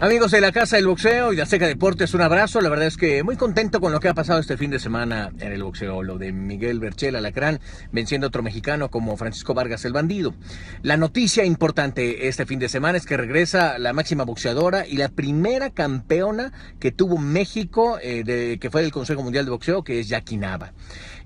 Amigos de la Casa del Boxeo y de Azteca Deportes, un abrazo. La verdad es que muy contento con lo que ha pasado este fin de semana en el boxeo. Lo de Miguel Berchel Alacrán venciendo a otro mexicano como Francisco Vargas el Bandido. La noticia importante este fin de semana es que regresa la máxima boxeadora y la primera campeona que tuvo México, eh, que fue del Consejo Mundial de Boxeo, que es Jackie Nava.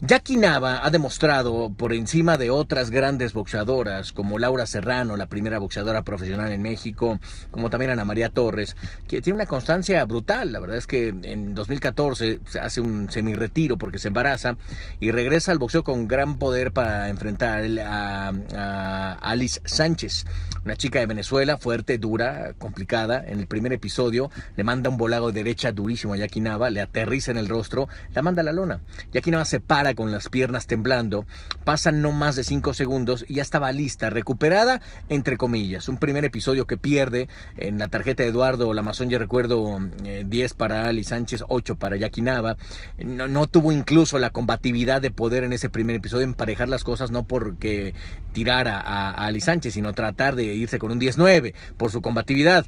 Jackie Nava ha demostrado por encima de otras grandes boxeadoras como Laura Serrano, la primera boxeadora profesional en México, como también Ana María Torres que tiene una constancia brutal. La verdad es que en 2014 hace un semi-retiro porque se embaraza y regresa al boxeo con gran poder para enfrentar a, a Alice Sánchez, una chica de Venezuela, fuerte, dura, complicada. En el primer episodio le manda un volado de derecha durísimo a Jackie le aterriza en el rostro, la manda a la lona. Jackie se para con las piernas temblando, pasan no más de 5 segundos y ya estaba lista, recuperada, entre comillas. Un primer episodio que pierde en la tarjeta de Eduardo la Lamazón, ya recuerdo, 10 eh, para Ali Sánchez, 8 para Yaquinaba. No, no tuvo incluso la combatividad de poder en ese primer episodio emparejar las cosas, no porque tirara a, a Ali Sánchez, sino tratar de irse con un 19 por su combatividad.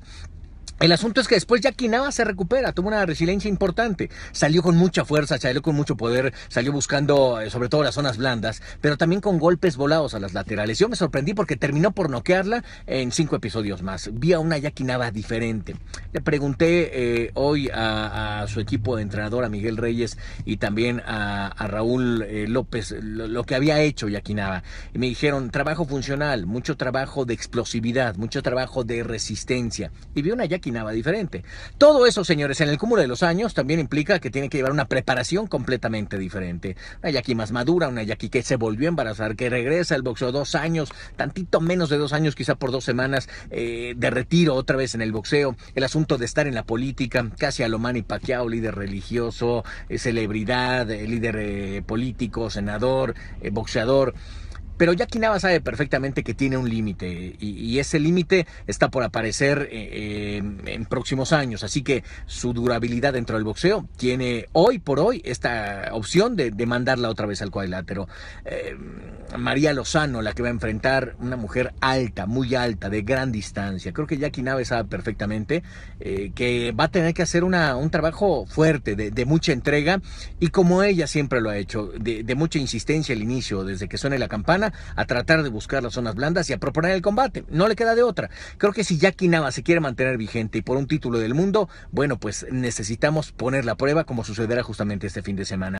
El asunto es que después Yaquinaba se recupera, tuvo una resiliencia importante, salió con mucha fuerza, salió con mucho poder, salió buscando eh, sobre todo las zonas blandas, pero también con golpes volados a las laterales. Yo me sorprendí porque terminó por noquearla en cinco episodios más. Vi a una Yaquinaba diferente. Le pregunté eh, hoy a, su equipo de entrenador, a Miguel Reyes y también a, Raúl eh, López, lo, que había hecho Yaquinaba. Y me dijeron, trabajo funcional, mucho trabajo de explosividad, mucho trabajo de resistencia. Y vi una Yaquinaba diferente. Todo eso, señores, en el cúmulo de los años también implica que tiene que llevar una preparación completamente diferente. Una Yaqui más madura, una Yaqui que se volvió a embarazar, que regresa al boxeo dos años, tantito menos de dos años, quizá por dos semanas eh, de retiro otra vez en el boxeo. El asunto Punto de estar en la política, casi a lo Manny líder religioso, eh, celebridad, eh, líder eh, político, senador, boxeador. Pero Jackie Nava sabe perfectamente que tiene un límite y, ese límite está por aparecer eh, eh, en próximos años. Así que su durabilidad dentro del boxeo tiene hoy por hoy esta opción de, mandarla otra vez al cuadrilátero. Eh, María Lozano, la que va a enfrentar una mujer alta, muy alta, de gran distancia. Creo que Jackie Nava sabe perfectamente que va a tener que hacer un trabajo fuerte, de, mucha entrega y como ella siempre lo ha hecho, de, de mucha insistencia al inicio, desde que suene la campana a tratar de buscar las zonas blandas y a proponer el combate. No le queda de otra. Creo que si Jackie Nava se quiere mantener vigente y por un título del mundo, bueno, pues necesitamos poner la prueba como sucederá justamente este fin de semana.